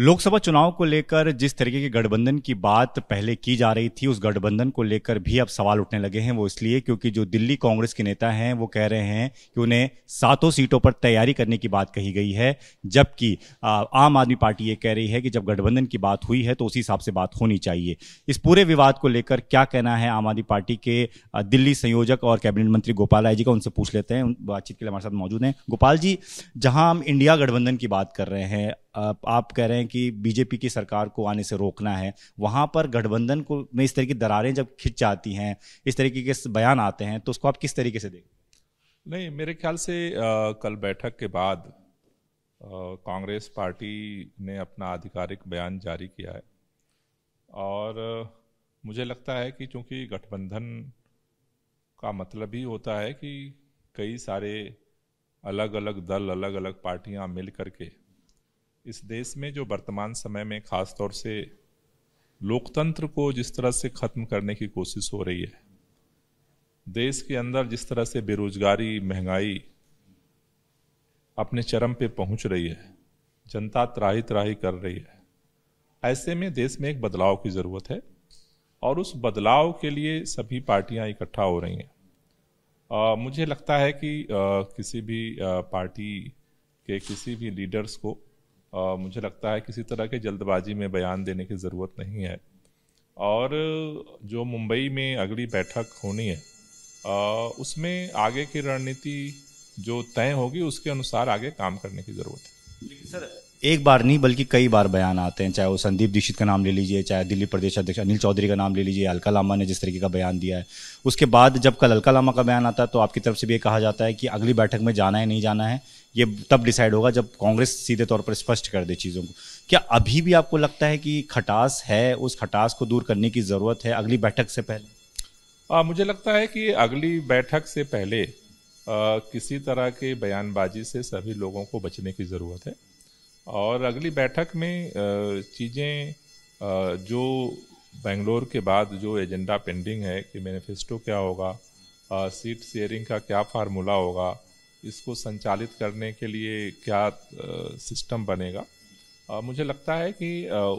लोकसभा चुनाव को लेकर जिस तरीके के गठबंधन की बात पहले की जा रही थी उस गठबंधन को लेकर भी अब सवाल उठने लगे हैं वो इसलिए क्योंकि जो दिल्ली कांग्रेस के नेता हैं वो कह रहे हैं कि उन्हें सातों सीटों पर तैयारी करने की बात कही गई है जबकि आम आदमी पार्टी ये कह रही है कि जब गठबंधन की बात हुई है तो उसी हिसाब से बात होनी चाहिए इस पूरे विवाद को लेकर क्या कहना है आम आदमी पार्टी के दिल्ली संयोजक और कैबिनेट मंत्री गोपाल राय जी का उनसे पूछ लेते हैं बातचीत के लिए हमारे साथ मौजूद हैं गोपाल जी जहाँ हम इंडिया गठबंधन की बात कर रहे हैं आप कह रहे हैं कि बीजेपी की सरकार को आने से रोकना है वहाँ पर गठबंधन को में इस तरीके की दरारें जब खिंच जाती हैं इस तरीके के बयान आते हैं तो उसको आप किस तरीके से देख नहीं मेरे ख्याल से आ, कल बैठक के बाद कांग्रेस पार्टी ने अपना आधिकारिक बयान जारी किया है और मुझे लगता है कि चूंकि गठबंधन का मतलब ही होता है कि कई सारे अलग अलग दल अलग अलग पार्टियां मिल करके इस देश में जो वर्तमान समय में ख़ास तौर से लोकतंत्र को जिस तरह से ख़त्म करने की कोशिश हो रही है देश के अंदर जिस तरह से बेरोजगारी महंगाई अपने चरम पे पहुंच रही है जनता त्राही त्राही कर रही है ऐसे में देश में एक बदलाव की ज़रूरत है और उस बदलाव के लिए सभी पार्टियां इकट्ठा हो रही हैं मुझे लगता है कि आ, किसी भी आ, पार्टी के किसी भी लीडर्स को मुझे लगता है किसी तरह के जल्दबाजी में बयान देने की ज़रूरत नहीं है और जो मुंबई में अगली बैठक होनी है उसमें आगे की रणनीति जो तय होगी उसके अनुसार आगे काम करने की ज़रूरत है लेकिन सर एक बार नहीं बल्कि कई बार बयान आते हैं चाहे वो संदीप दीक्षित का नाम ले लीजिए चाहे दिल्ली प्रदेश अध्यक्ष अनिल चौधरी का नाम ले लीजिए अलका लामा ने जिस तरीके का बयान दिया है उसके बाद जब कल अलका लामा का बयान आता है तो आपकी तरफ से भी ये कहा जाता है कि अगली बैठक में जाना है नहीं जाना है ये तब डिसाइड होगा जब कांग्रेस सीधे तौर पर स्पष्ट कर दे चीज़ों को क्या अभी भी आपको लगता है कि खटास है उस खटास को दूर करने की ज़रूरत है अगली बैठक से पहले आ, मुझे लगता है कि अगली बैठक से पहले आ, किसी तरह के बयानबाजी से सभी लोगों को बचने की ज़रूरत है और अगली बैठक में चीज़ें जो बेंगलोर के बाद जो एजेंडा पेंडिंग है कि मैनिफेस्टो क्या होगा सीट शेयरिंग का क्या फार्मूला होगा इसको संचालित करने के लिए क्या सिस्टम बनेगा मुझे लगता है कि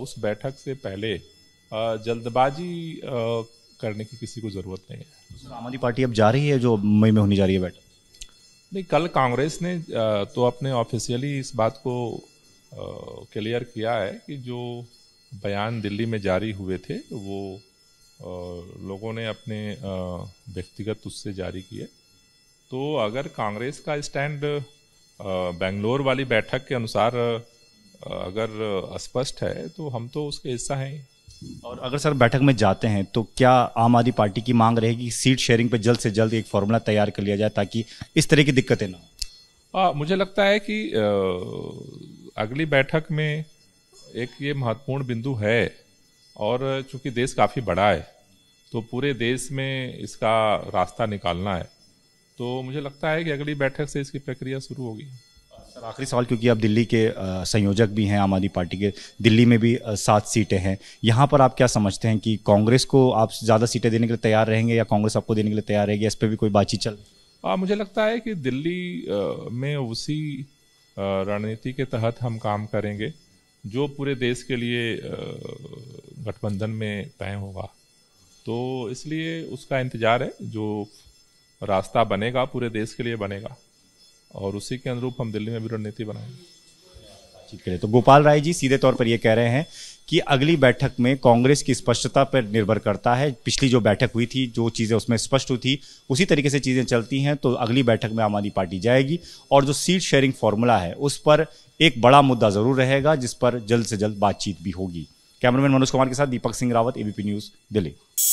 उस बैठक से पहले जल्दबाजी करने की किसी को ज़रूरत नहीं है तो आम आदमी पार्टी अब जा रही है जो मई में होने जा रही है बैठक नहीं कल कांग्रेस ने तो अपने ऑफिशियली इस बात को क्लियर किया है कि जो बयान दिल्ली में जारी हुए थे वो लोगों ने अपने व्यक्तिगत उससे जारी किए तो अगर कांग्रेस का स्टैंड बेंगलोर वाली बैठक के अनुसार अगर स्पष्ट है तो हम तो उसके हिस्सा हैं और अगर सर बैठक में जाते हैं तो क्या आम आदमी पार्टी की मांग रहेगी सीट शेयरिंग पर जल्द से जल्द एक फॉर्मूला तैयार कर लिया जाए ताकि इस तरह की दिक्कतें ना हो मुझे लगता है कि आ, अगली बैठक में एक ये महत्वपूर्ण बिंदु है और चूंकि देश काफ़ी बड़ा है तो पूरे देश में इसका रास्ता निकालना है तो मुझे लगता है कि अगली बैठक से इसकी प्रक्रिया शुरू होगी सर आखिरी सवाल क्योंकि आप दिल्ली के संयोजक भी हैं आम आदमी पार्टी के दिल्ली में भी सात सीटें हैं यहाँ पर आप क्या समझते हैं कि कांग्रेस को आप ज़्यादा सीटें देने के लिए तैयार रहेंगे या कांग्रेस आपको देने के लिए तैयार रहेगी इस पर भी कोई बातचीत चल आ, मुझे लगता है कि दिल्ली में उसी रणनीति के तहत हम काम करेंगे जो पूरे देश के लिए गठबंधन में तय होगा तो इसलिए उसका इंतज़ार है जो रास्ता बनेगा पूरे देश के लिए बनेगा और उसी के अनुरूप हम दिल्ली में भी रणनीति बनाएंगे ठीक है तो गोपाल राय जी सीधे तौर पर ये कह रहे हैं कि अगली बैठक में कांग्रेस की स्पष्टता पर निर्भर करता है पिछली जो बैठक हुई थी जो चीज़ें उसमें स्पष्ट हुई थी उसी तरीके से चीज़ें चलती हैं तो अगली बैठक में आम आदमी पार्टी जाएगी और जो सीट शेयरिंग फॉर्मूला है उस पर एक बड़ा मुद्दा ज़रूर रहेगा जिस पर जल्द से जल्द बातचीत भी होगी कैमरामैन मनोज कुमार के साथ दीपक सिंह रावत एबीपी न्यूज़ दिल्ली